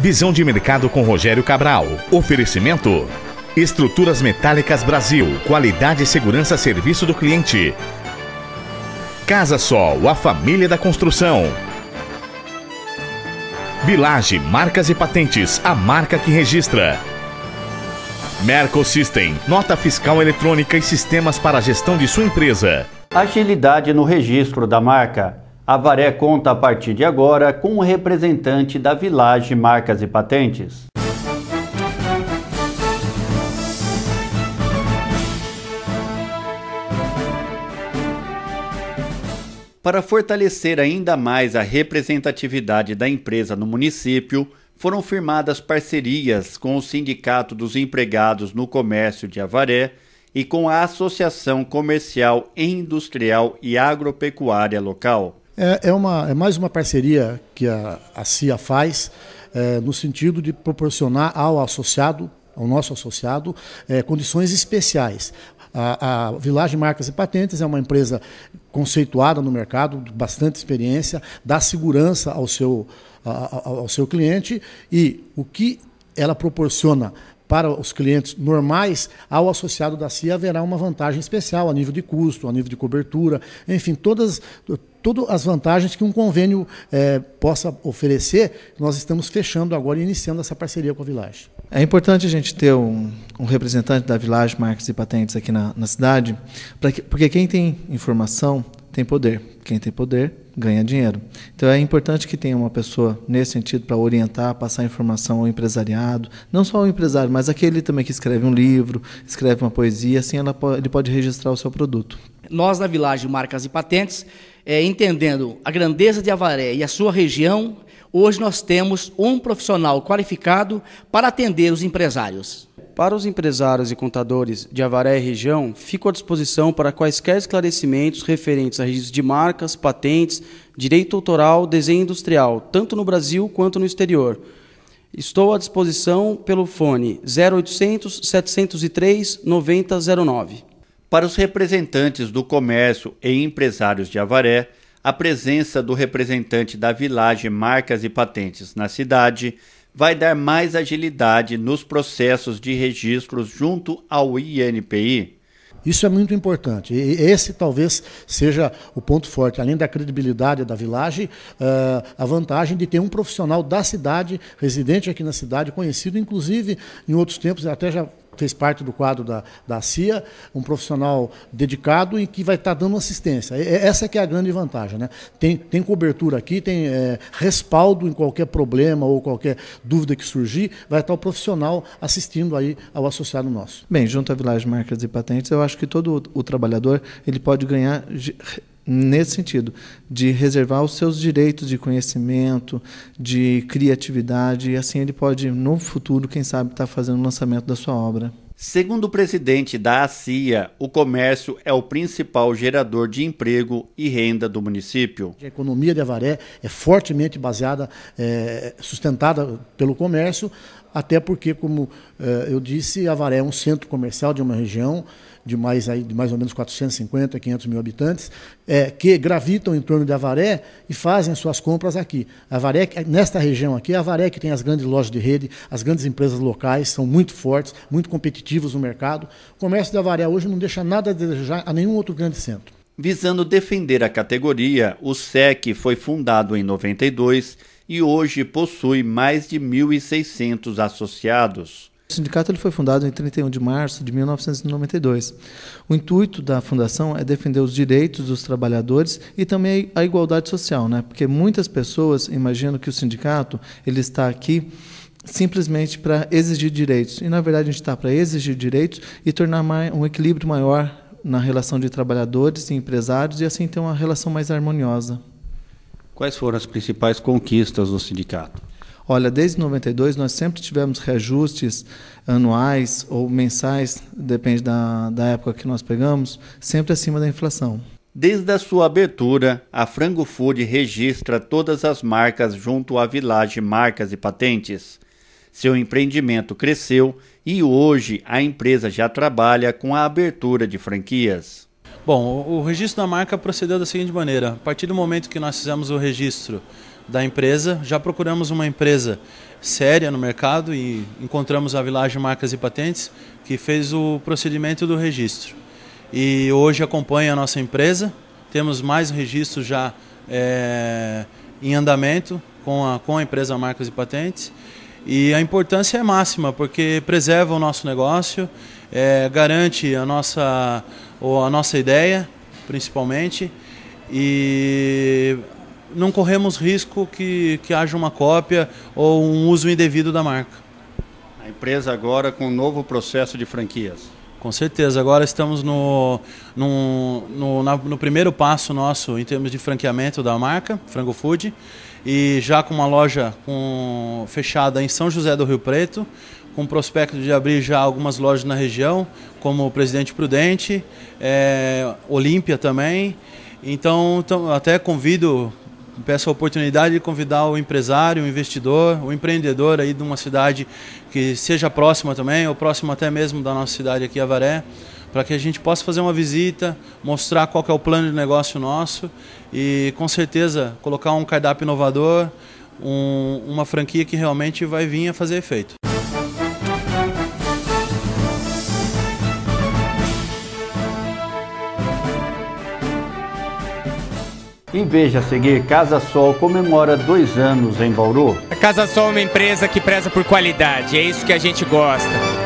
Visão de mercado com Rogério Cabral. Oferecimento: Estruturas Metálicas Brasil. Qualidade e segurança serviço do cliente. Casa Sol, a família da construção. Village Marcas e Patentes, a marca que registra. Mercosystem, nota fiscal eletrônica e sistemas para a gestão de sua empresa. Agilidade no registro da marca. Avaré conta a partir de agora com o representante da Village Marcas e Patentes. Para fortalecer ainda mais a representatividade da empresa no município, foram firmadas parcerias com o Sindicato dos Empregados no Comércio de Avaré e com a Associação Comercial, Industrial e Agropecuária Local. É, é, uma, é mais uma parceria que a, a CIA faz é, no sentido de proporcionar ao associado, ao nosso associado, é, condições especiais. A, a Vilagem Marcas e Patentes é uma empresa conceituada no mercado, bastante experiência, dá segurança ao seu, a, ao seu cliente e o que ela proporciona para os clientes normais, ao associado da CIA haverá uma vantagem especial a nível de custo, a nível de cobertura, enfim, todas, todas as vantagens que um convênio é, possa oferecer, nós estamos fechando agora e iniciando essa parceria com a Village. É importante a gente ter um, um representante da Village Marques e Patentes aqui na, na cidade, que, porque quem tem informação tem poder quem tem poder ganha dinheiro. Então é importante que tenha uma pessoa nesse sentido para orientar, passar informação ao empresariado, não só ao empresário, mas aquele também que escreve um livro, escreve uma poesia, assim ela, ele pode registrar o seu produto. Nós da Vilagem Marcas e Patentes, é, entendendo a grandeza de Avaré e a sua região, hoje nós temos um profissional qualificado para atender os empresários para os empresários e contadores de Avaré e região, fico à disposição para quaisquer esclarecimentos referentes a registros de marcas, patentes, direito autoral, desenho industrial, tanto no Brasil quanto no exterior. Estou à disposição pelo fone 0800 703 9009. Para os representantes do comércio e empresários de Avaré, a presença do representante da Village Marcas e Patentes na cidade vai dar mais agilidade nos processos de registros junto ao INPI? Isso é muito importante. E esse talvez seja o ponto forte, além da credibilidade da vilagem, eh, a vantagem de ter um profissional da cidade, residente aqui na cidade, conhecido, inclusive em outros tempos, até já fez parte do quadro da, da CIA, um profissional dedicado e que vai estar tá dando assistência. E, essa que é a grande vantagem. Né? Tem, tem cobertura aqui, tem é, respaldo em qualquer problema ou qualquer dúvida que surgir, vai estar tá o profissional assistindo aí ao associado nosso. Bem, junto à Village Marcas e Patentes, eu acho que todo o trabalhador ele pode ganhar nesse sentido, de reservar os seus direitos de conhecimento, de criatividade, e assim ele pode, no futuro, quem sabe, estar tá fazendo o lançamento da sua obra. Segundo o presidente da ACIA, o comércio é o principal gerador de emprego e renda do município. A economia de Avaré é fortemente baseada, é, sustentada pelo comércio até porque, como eh, eu disse, Avaré é um centro comercial de uma região de mais, aí, de mais ou menos 450, 500 mil habitantes, é que gravitam em torno de Avaré e fazem suas compras aqui. Avaré, é, nesta região aqui, é Avaré que tem as grandes lojas de rede, as grandes empresas locais, são muito fortes, muito competitivos no mercado. O comércio de Avaré hoje não deixa nada a desejar a nenhum outro grande centro. Visando defender a categoria, o SEC foi fundado em 92 e hoje possui mais de 1.600 associados. O sindicato ele foi fundado em 31 de março de 1992. O intuito da fundação é defender os direitos dos trabalhadores e também a igualdade social, né? Porque muitas pessoas imaginam que o sindicato ele está aqui simplesmente para exigir direitos. E, na verdade, a gente está para exigir direitos e tornar um equilíbrio maior na relação de trabalhadores e empresários e, assim, ter uma relação mais harmoniosa. Quais foram as principais conquistas do sindicato? Olha, desde 92 nós sempre tivemos reajustes anuais ou mensais, depende da, da época que nós pegamos, sempre acima da inflação. Desde a sua abertura, a Frango Food registra todas as marcas junto à Village Marcas e Patentes. Seu empreendimento cresceu e hoje a empresa já trabalha com a abertura de franquias. Bom, o registro da marca procedeu da seguinte maneira: a partir do momento que nós fizemos o registro da empresa, já procuramos uma empresa séria no mercado e encontramos a Vilagem Marcas e Patentes, que fez o procedimento do registro. E hoje acompanha a nossa empresa, temos mais registros já é, em andamento com a, com a empresa Marcas e Patentes. E a importância é máxima, porque preserva o nosso negócio, é, garante a nossa ou a nossa ideia, principalmente, e não corremos risco que, que haja uma cópia ou um uso indevido da marca. A empresa agora com um novo processo de franquias. Com certeza, agora estamos no, no, no, na, no primeiro passo nosso em termos de franqueamento da marca, Frango Food, e já com uma loja com, fechada em São José do Rio Preto, com prospecto de abrir já algumas lojas na região, como Presidente Prudente, é, Olímpia também. Então, então, até convido, peço a oportunidade de convidar o empresário, o investidor, o empreendedor aí de uma cidade que seja próxima também, ou próxima até mesmo da nossa cidade aqui, Avaré, para que a gente possa fazer uma visita, mostrar qual é o plano de negócio nosso e, com certeza, colocar um cardápio inovador, um, uma franquia que realmente vai vir a fazer efeito. Em vez de seguir, Casa Sol comemora dois anos em Bauru. A Casa Sol é uma empresa que preza por qualidade, é isso que a gente gosta.